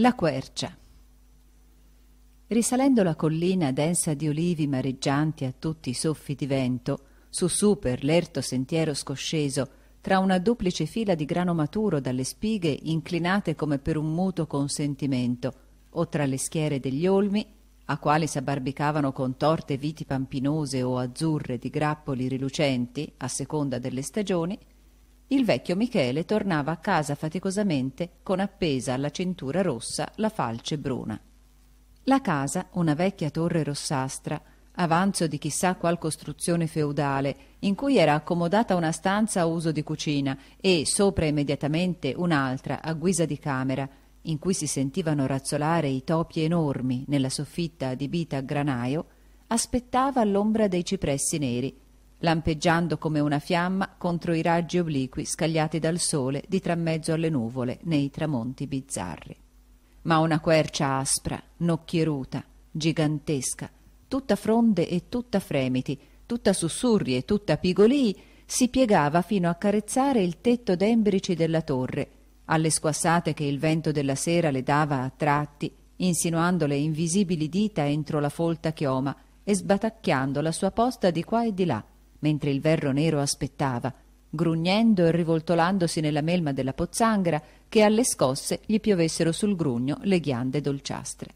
La quercia. Risalendo la collina densa di olivi mareggianti a tutti i soffi di vento, su su per l'erto sentiero scosceso, tra una duplice fila di grano maturo dalle spighe inclinate come per un muto consentimento, o tra le schiere degli olmi, a quali s'abbarbicavano contorte viti pampinose o azzurre di grappoli rilucenti, a seconda delle stagioni, il vecchio Michele tornava a casa faticosamente con appesa alla cintura rossa la falce bruna. La casa, una vecchia torre rossastra, avanzo di chissà qual costruzione feudale, in cui era accomodata una stanza a uso di cucina e sopra immediatamente un'altra a guisa di camera, in cui si sentivano razzolare i topi enormi nella soffitta adibita a granaio, aspettava all'ombra dei cipressi neri lampeggiando come una fiamma contro i raggi obliqui scagliati dal sole di trammezzo alle nuvole nei tramonti bizzarri. Ma una quercia aspra, nocchieruta, gigantesca, tutta fronde e tutta fremiti, tutta sussurri e tutta pigolii, si piegava fino a carezzare il tetto d'embrici della torre, alle squassate che il vento della sera le dava a tratti, insinuando le invisibili dita entro la folta chioma e sbatacchiando la sua posta di qua e di là, mentre il verro nero aspettava, grugnendo e rivoltolandosi nella melma della pozzanghera che alle scosse gli piovessero sul grugno le ghiande dolciastre.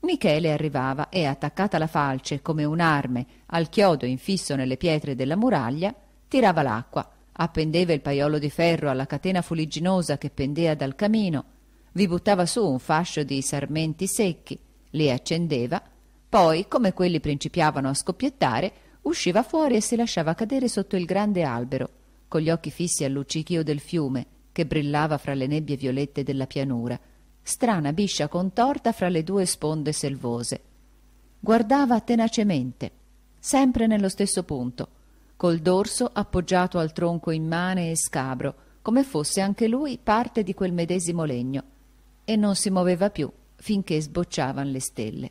Michele arrivava e, attaccata la falce come un'arme al chiodo infisso nelle pietre della muraglia, tirava l'acqua, appendeva il paiolo di ferro alla catena fuligginosa che pendea dal camino, vi buttava su un fascio di sarmenti secchi, li accendeva, poi, come quelli principiavano a scoppiettare, usciva fuori e si lasciava cadere sotto il grande albero, con gli occhi fissi al luccichio del fiume che brillava fra le nebbie violette della pianura, strana biscia contorta fra le due sponde selvose. Guardava tenacemente, sempre nello stesso punto, col dorso appoggiato al tronco immane e scabro, come fosse anche lui parte di quel medesimo legno, e non si muoveva più finché sbocciavan le stelle.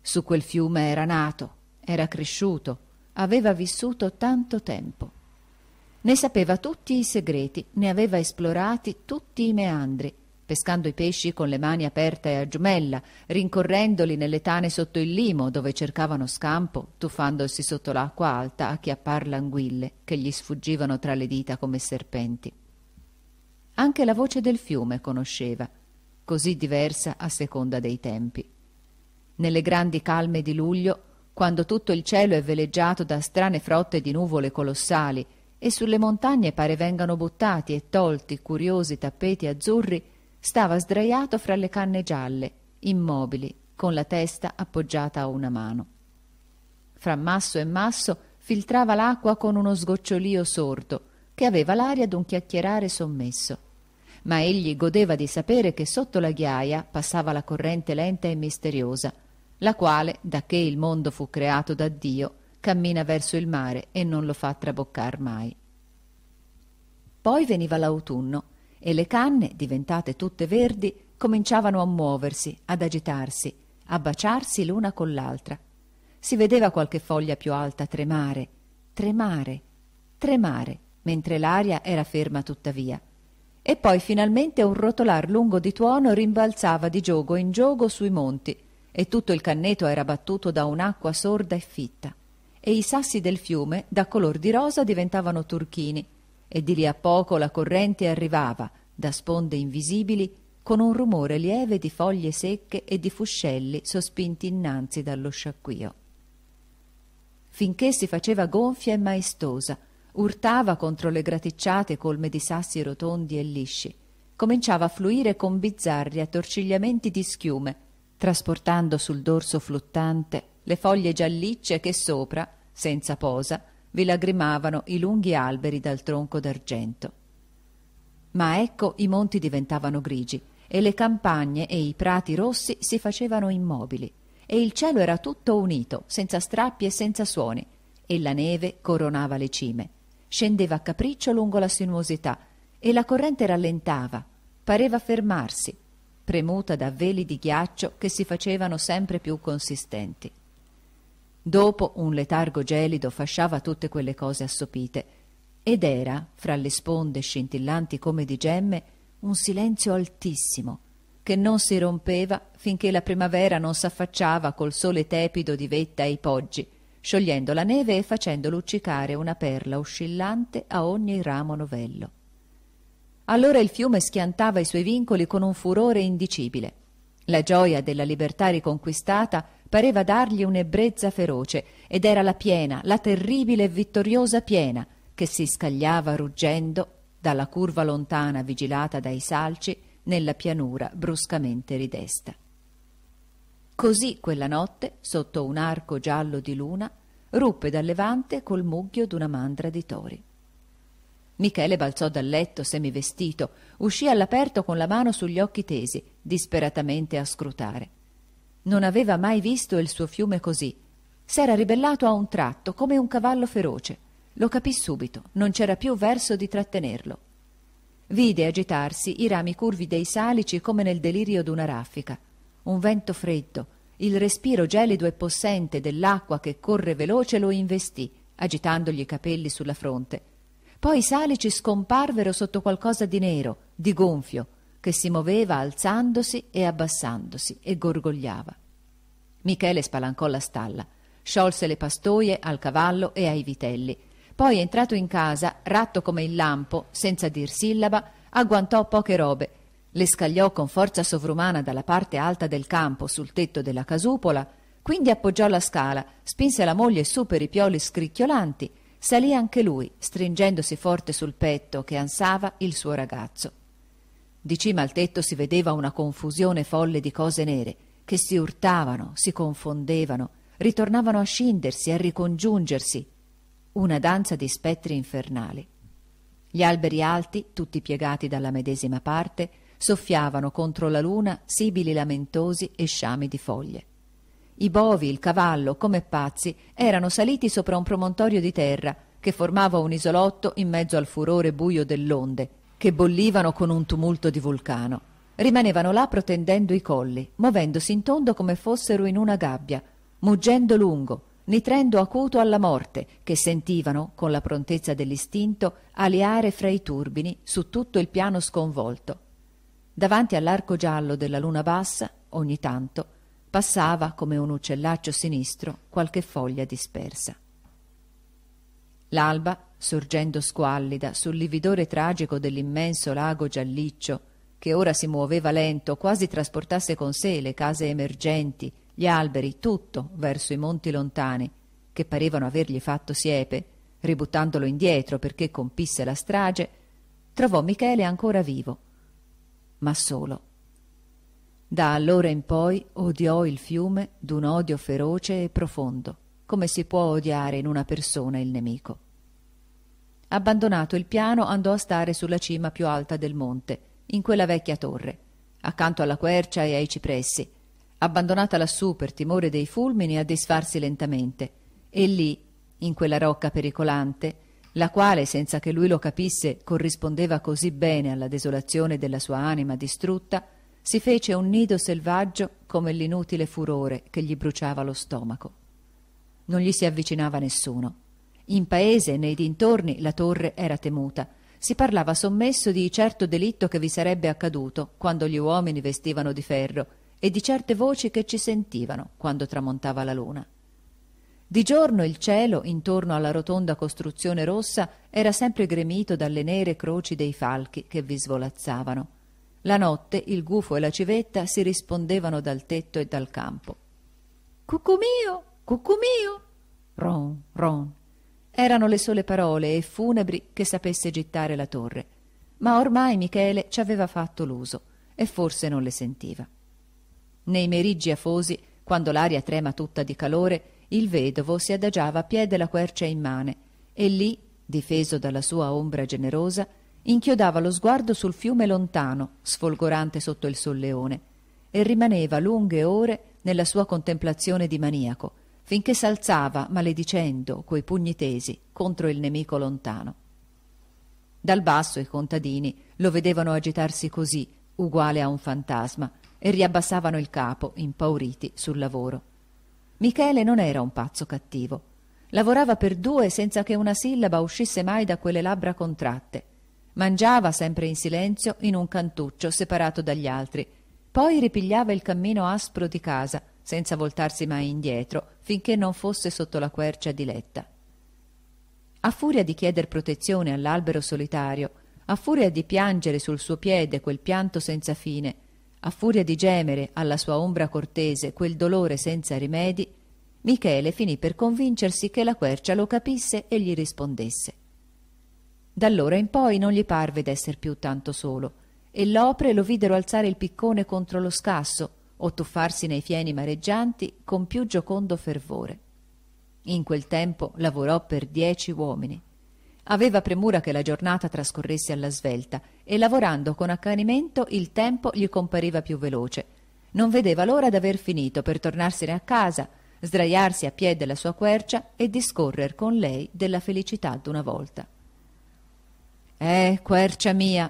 Su quel fiume era nato, era cresciuto, aveva vissuto tanto tempo. Ne sapeva tutti i segreti, ne aveva esplorati tutti i meandri, pescando i pesci con le mani aperte a giumella, rincorrendoli nelle tane sotto il limo dove cercavano scampo, tuffandosi sotto l'acqua alta a chiappar l'anguille che gli sfuggivano tra le dita come serpenti. Anche la voce del fiume conosceva, così diversa a seconda dei tempi. Nelle grandi calme di luglio quando tutto il cielo è veleggiato da strane frotte di nuvole colossali e sulle montagne pare vengano buttati e tolti curiosi tappeti azzurri, stava sdraiato fra le canne gialle, immobili, con la testa appoggiata a una mano. Fra masso e masso filtrava l'acqua con uno sgocciolio sordo, che aveva l'aria d'un chiacchierare sommesso. Ma egli godeva di sapere che sotto la ghiaia passava la corrente lenta e misteriosa, la quale, da che il mondo fu creato da Dio, cammina verso il mare e non lo fa traboccar mai. Poi veniva l'autunno e le canne, diventate tutte verdi, cominciavano a muoversi, ad agitarsi, a baciarsi l'una con l'altra. Si vedeva qualche foglia più alta tremare, tremare, tremare, mentre l'aria era ferma tuttavia. E poi finalmente un rotolar lungo di tuono rimbalzava di giogo in giogo sui monti, e tutto il canneto era battuto da un'acqua sorda e fitta, e i sassi del fiume da color di rosa diventavano turchini, e di lì a poco la corrente arrivava, da sponde invisibili, con un rumore lieve di foglie secche e di fuscelli sospinti innanzi dallo sciacquio. Finché si faceva gonfia e maestosa, urtava contro le graticciate colme di sassi rotondi e lisci, cominciava a fluire con bizzarri attorcigliamenti di schiume, trasportando sul dorso flottante le foglie giallicce che sopra, senza posa, vi lagrimavano i lunghi alberi dal tronco d'argento. Ma ecco i monti diventavano grigi e le campagne e i prati rossi si facevano immobili e il cielo era tutto unito, senza strappi e senza suoni, e la neve coronava le cime. Scendeva a capriccio lungo la sinuosità e la corrente rallentava, pareva fermarsi premuta da veli di ghiaccio che si facevano sempre più consistenti. Dopo un letargo gelido fasciava tutte quelle cose assopite, ed era, fra le sponde scintillanti come di gemme, un silenzio altissimo, che non si rompeva finché la primavera non s'affacciava col sole tepido di vetta ai poggi, sciogliendo la neve e facendo luccicare una perla oscillante a ogni ramo novello. Allora il fiume schiantava i suoi vincoli con un furore indicibile. La gioia della libertà riconquistata pareva dargli un'ebbrezza feroce ed era la piena, la terribile e vittoriosa piena, che si scagliava ruggendo dalla curva lontana vigilata dai salci nella pianura bruscamente ridesta. Così quella notte, sotto un arco giallo di luna, ruppe dal levante col mugghio d'una mandra di tori. Michele balzò dal letto semivestito, uscì all'aperto con la mano sugli occhi tesi, disperatamente a scrutare. Non aveva mai visto il suo fiume così. S'era ribellato a un tratto, come un cavallo feroce. Lo capì subito, non c'era più verso di trattenerlo. Vide agitarsi i rami curvi dei salici come nel delirio d'una raffica. Un vento freddo, il respiro gelido e possente dell'acqua che corre veloce lo investì, agitandogli i capelli sulla fronte poi i salici scomparvero sotto qualcosa di nero, di gonfio, che si muoveva alzandosi e abbassandosi e gorgogliava. Michele spalancò la stalla, sciolse le pastoie al cavallo e ai vitelli. Poi, entrato in casa, ratto come il lampo, senza dir sillaba, agguantò poche robe, le scagliò con forza sovrumana dalla parte alta del campo sul tetto della casupola, quindi appoggiò la scala, spinse la moglie su per i pioli scricchiolanti, salì anche lui, stringendosi forte sul petto che ansava il suo ragazzo. Di cima al tetto si vedeva una confusione folle di cose nere che si urtavano, si confondevano, ritornavano a scindersi, a ricongiungersi, una danza di spettri infernali. Gli alberi alti, tutti piegati dalla medesima parte, soffiavano contro la luna sibili lamentosi e sciami di foglie. I bovi, il cavallo, come pazzi, erano saliti sopra un promontorio di terra che formava un isolotto in mezzo al furore buio dell'onde, che bollivano con un tumulto di vulcano. Rimanevano là protendendo i colli, muovendosi in tondo come fossero in una gabbia, muggendo lungo, nitrendo acuto alla morte, che sentivano, con la prontezza dell'istinto, aliare fra i turbini su tutto il piano sconvolto. Davanti all'arco giallo della luna bassa, ogni tanto, passava come un uccellaccio sinistro qualche foglia dispersa. L'alba, sorgendo squallida sul lividore tragico dell'immenso lago gialliccio, che ora si muoveva lento, quasi trasportasse con sé le case emergenti, gli alberi, tutto verso i monti lontani, che parevano avergli fatto siepe, ributtandolo indietro perché compisse la strage, trovò Michele ancora vivo, ma solo da allora in poi odiò il fiume d'un odio feroce e profondo, come si può odiare in una persona il nemico. Abbandonato il piano, andò a stare sulla cima più alta del monte, in quella vecchia torre, accanto alla quercia e ai cipressi, abbandonata lassù per timore dei fulmini a disfarsi lentamente, e lì, in quella rocca pericolante, la quale, senza che lui lo capisse, corrispondeva così bene alla desolazione della sua anima distrutta, si fece un nido selvaggio come l'inutile furore che gli bruciava lo stomaco. Non gli si avvicinava nessuno. In paese e nei dintorni la torre era temuta. Si parlava sommesso di certo delitto che vi sarebbe accaduto quando gli uomini vestivano di ferro e di certe voci che ci sentivano quando tramontava la luna. Di giorno il cielo, intorno alla rotonda costruzione rossa, era sempre gremito dalle nere croci dei falchi che vi svolazzavano la notte il gufo e la civetta si rispondevano dal tetto e dal campo. Cucù mio, cucù mio, ron, ron. Erano le sole parole e funebri che sapesse gittare la torre. Ma ormai Michele ci aveva fatto l'uso e forse non le sentiva. Nei meriggi afosi, quando l'aria trema tutta di calore, il vedovo si adagiava a piede la quercia immane e lì, difeso dalla sua ombra generosa, inchiodava lo sguardo sul fiume lontano, sfolgorante sotto il solleone, e rimaneva lunghe ore nella sua contemplazione di maniaco, finché s'alzava, maledicendo, coi pugni tesi, contro il nemico lontano. Dal basso i contadini lo vedevano agitarsi così, uguale a un fantasma, e riabbassavano il capo, impauriti, sul lavoro. Michele non era un pazzo cattivo. Lavorava per due senza che una sillaba uscisse mai da quelle labbra contratte Mangiava sempre in silenzio in un cantuccio separato dagli altri. Poi ripigliava il cammino aspro di casa, senza voltarsi mai indietro, finché non fosse sotto la quercia diletta. A furia di chieder protezione all'albero solitario, a furia di piangere sul suo piede quel pianto senza fine, a furia di gemere alla sua ombra cortese quel dolore senza rimedi, Michele finì per convincersi che la quercia lo capisse e gli rispondesse. D'allora in poi non gli parve d'esser più tanto solo, e l'opre lo videro alzare il piccone contro lo scasso o tuffarsi nei fieni mareggianti con più giocondo fervore. In quel tempo lavorò per dieci uomini. Aveva premura che la giornata trascorresse alla svelta e lavorando con accanimento il tempo gli compariva più veloce. Non vedeva l'ora d'aver finito per tornarsene a casa, sdraiarsi a piè della sua quercia e discorrer con lei della felicità d'una volta. Eh, quercia mia,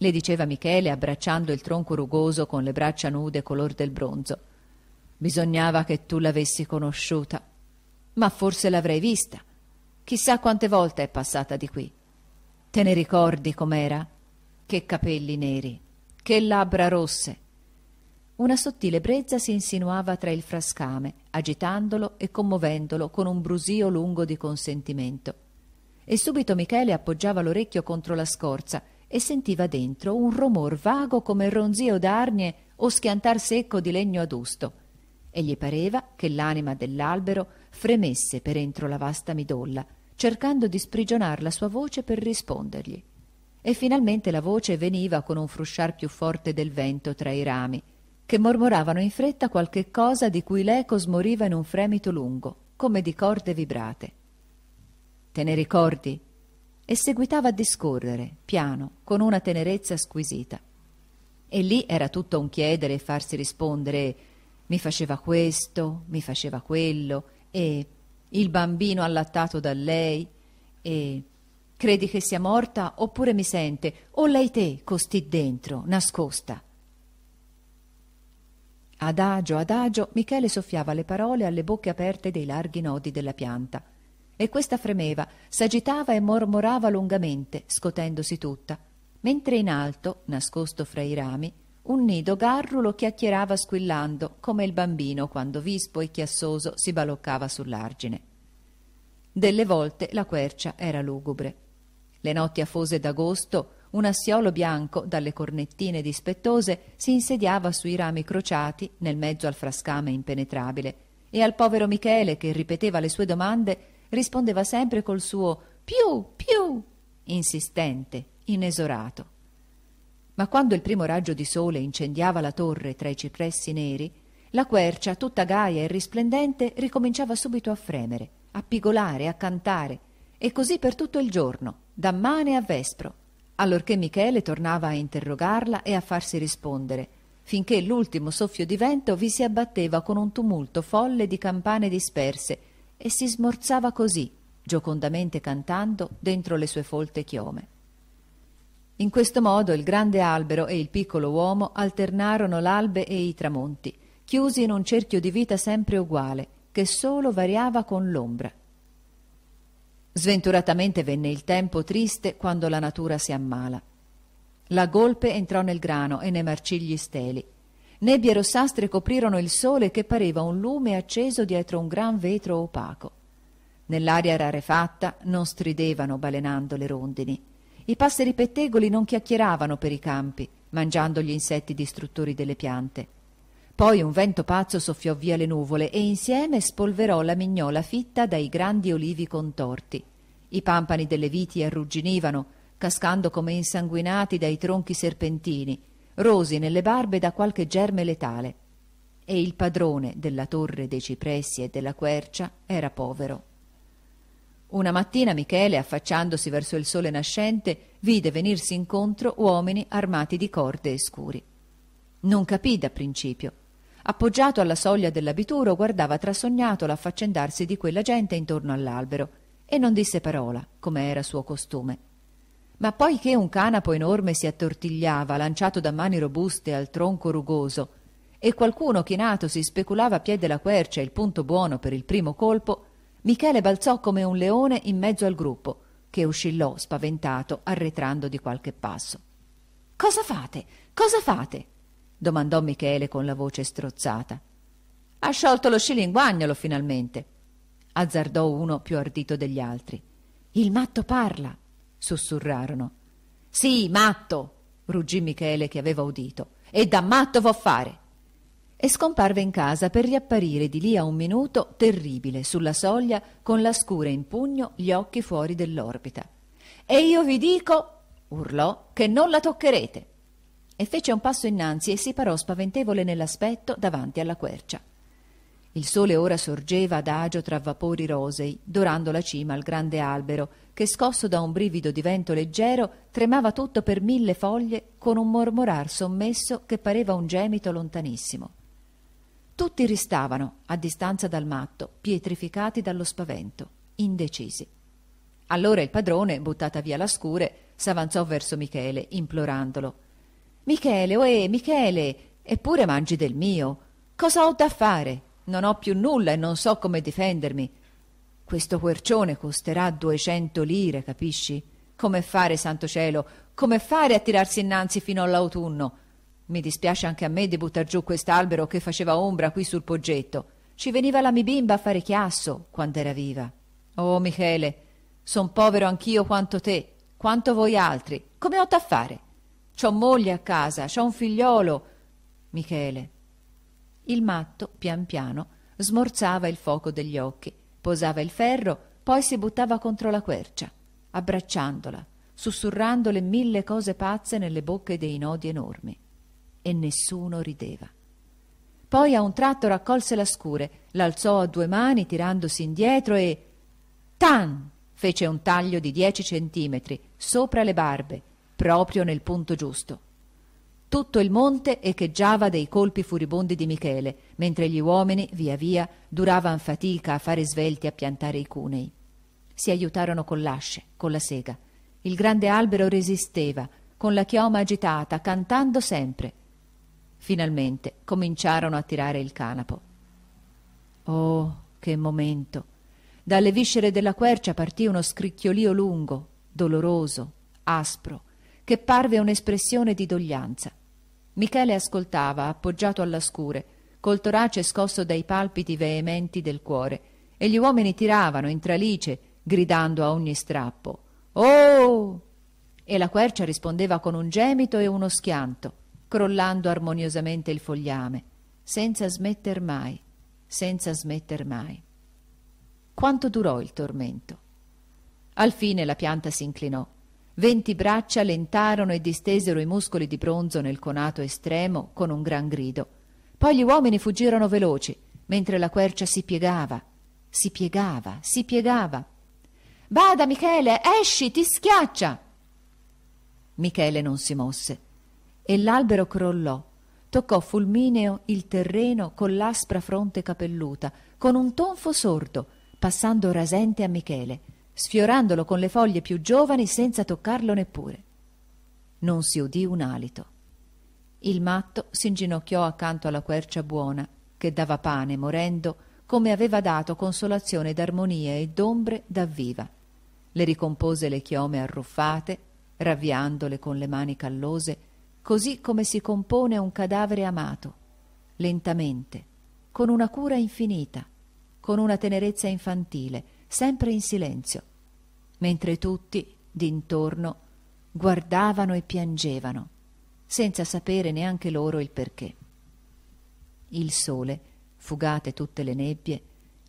le diceva Michele abbracciando il tronco rugoso con le braccia nude color del bronzo. Bisognava che tu l'avessi conosciuta. Ma forse l'avrei vista. Chissà quante volte è passata di qui. Te ne ricordi com'era? Che capelli neri, che labbra rosse. Una sottile brezza si insinuava tra il frascame, agitandolo e commuovendolo con un brusio lungo di consentimento e subito Michele appoggiava l'orecchio contro la scorza e sentiva dentro un rumor vago come ronzio d'arnie o schiantar secco di legno adusto e gli pareva che l'anima dell'albero fremesse per entro la vasta midolla cercando di sprigionar la sua voce per rispondergli e finalmente la voce veniva con un frusciar più forte del vento tra i rami che mormoravano in fretta qualche cosa di cui l'eco smoriva in un fremito lungo come di corde vibrate Te ne ricordi? E seguitava a discorrere, piano, con una tenerezza squisita. E lì era tutto un chiedere e farsi rispondere mi faceva questo, mi faceva quello, e il bambino allattato da lei, e credi che sia morta oppure mi sente, o lei te, costi dentro, nascosta. Adagio, adagio, Michele soffiava le parole alle bocche aperte dei larghi nodi della pianta e questa fremeva, s'agitava e mormorava lungamente, scotendosi tutta, mentre in alto, nascosto fra i rami, un nido garrulo chiacchierava squillando, come il bambino quando vispo e chiassoso si baloccava sull'argine. Delle volte la quercia era lugubre. Le notti afose d'agosto, un assiolo bianco dalle cornettine dispettose si insediava sui rami crociati nel mezzo al frascame impenetrabile e al povero Michele che ripeteva le sue domande rispondeva sempre col suo più, più, insistente, inesorato. Ma quando il primo raggio di sole incendiava la torre tra i cipressi neri, la quercia, tutta gaia e risplendente, ricominciava subito a fremere, a pigolare, a cantare, e così per tutto il giorno, da mane a vespro, allorché Michele tornava a interrogarla e a farsi rispondere, finché l'ultimo soffio di vento vi si abbatteva con un tumulto folle di campane disperse e si smorzava così, giocondamente cantando, dentro le sue folte chiome. In questo modo il grande albero e il piccolo uomo alternarono l'albe e i tramonti, chiusi in un cerchio di vita sempre uguale, che solo variava con l'ombra. Sventuratamente venne il tempo triste quando la natura si ammala. La golpe entrò nel grano e ne marcì gli steli, Nebbie rossastre coprirono il sole che pareva un lume acceso dietro un gran vetro opaco. Nell'aria rarefatta non stridevano balenando le rondini. I passeri pettegoli non chiacchieravano per i campi, mangiando gli insetti distruttori delle piante. Poi un vento pazzo soffiò via le nuvole e insieme spolverò la mignola fitta dai grandi olivi contorti. I pampani delle viti arrugginivano, cascando come insanguinati dai tronchi serpentini, rosi nelle barbe da qualche germe letale e il padrone della torre dei cipressi e della quercia era povero. Una mattina Michele, affacciandosi verso il sole nascente, vide venirsi incontro uomini armati di corde e scuri. Non capì da principio. Appoggiato alla soglia dell'abituro, guardava trasognato l'affaccendarsi di quella gente intorno all'albero e non disse parola, come era suo costume ma poiché un canapo enorme si attortigliava, lanciato da mani robuste al tronco rugoso, e qualcuno chinato si speculava a piè della quercia il punto buono per il primo colpo, Michele balzò come un leone in mezzo al gruppo, che oscillò spaventato, arretrando di qualche passo. Cosa fate? Cosa fate? domandò Michele con la voce strozzata. Ha sciolto lo scilinguagnolo finalmente, azzardò uno più ardito degli altri. Il matto parla sussurrarono. Sì, matto, ruggì Michele che aveva udito. E da matto vo fare. E scomparve in casa per riapparire di lì a un minuto terribile sulla soglia con la scura in pugno, gli occhi fuori dell'orbita. E io vi dico, urlò, che non la toccherete. E fece un passo innanzi e si parò spaventevole nell'aspetto davanti alla quercia. Il sole ora sorgeva adagio tra vapori rosei, dorando la cima al grande albero, che scosso da un brivido di vento leggero tremava tutto per mille foglie con un mormorar sommesso che pareva un gemito lontanissimo. Tutti ristavano, a distanza dal matto, pietrificati dallo spavento, indecisi. Allora il padrone, buttata via la scure, s'avanzò verso Michele, implorandolo. Michele, oe, Michele, eppure mangi del mio. Cosa ho da fare? Non ho più nulla e non so come difendermi. Questo quercione costerà duecento lire, capisci? Come fare, santo cielo? Come fare a tirarsi innanzi fino all'autunno? Mi dispiace anche a me di buttar giù quest'albero che faceva ombra qui sul poggetto. Ci veniva la mi bimba a fare chiasso quando era viva. Oh, Michele, son povero anch'io quanto te, quanto voi altri. Come ho da fare? C'ho moglie a casa, c'ho un figliolo. Michele, il matto, pian piano, smorzava il fuoco degli occhi, posava il ferro, poi si buttava contro la quercia, abbracciandola, sussurrandole mille cose pazze nelle bocche dei nodi enormi. E nessuno rideva. Poi a un tratto raccolse la scure, l'alzò a due mani tirandosi indietro e... Tan! fece un taglio di dieci centimetri, sopra le barbe, proprio nel punto giusto. Tutto il monte echeggiava dei colpi furibondi di Michele, mentre gli uomini, via via, duravan fatica a fare svelti a piantare i cunei. Si aiutarono con l'asce, con la sega. Il grande albero resisteva, con la chioma agitata, cantando sempre. Finalmente cominciarono a tirare il canapo. Oh, che momento! Dalle viscere della quercia partì uno scricchiolio lungo, doloroso, aspro, che parve un'espressione di doglianza. Michele ascoltava, appoggiato alla scure, col torace scosso dai palpiti veementi del cuore, e gli uomini tiravano in tralice, gridando a ogni strappo Oh! E la quercia rispondeva con un gemito e uno schianto, crollando armoniosamente il fogliame, senza smetter mai, senza smetter mai. Quanto durò il tormento? Al fine la pianta si inclinò Venti braccia lentarono e distesero i muscoli di bronzo nel conato estremo con un gran grido. Poi gli uomini fuggirono veloci, mentre la quercia si piegava, si piegava, si piegava. Bada, Michele, esci, ti schiaccia! Michele non si mosse e l'albero crollò. Toccò fulmineo il terreno con l'aspra fronte capelluta, con un tonfo sordo, passando rasente a Michele sfiorandolo con le foglie più giovani senza toccarlo neppure. Non si udì un alito. Il matto s'inginocchiò accanto alla quercia buona, che dava pane morendo, come aveva dato consolazione d'armonie e d'ombre da viva. Le ricompose le chiome arruffate, ravviandole con le mani callose, così come si compone un cadavere amato, lentamente, con una cura infinita, con una tenerezza infantile, sempre in silenzio, mentre tutti, d'intorno, guardavano e piangevano, senza sapere neanche loro il perché. Il sole, fugate tutte le nebbie,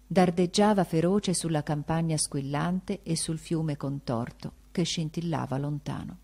dardeggiava feroce sulla campagna squillante e sul fiume contorto che scintillava lontano.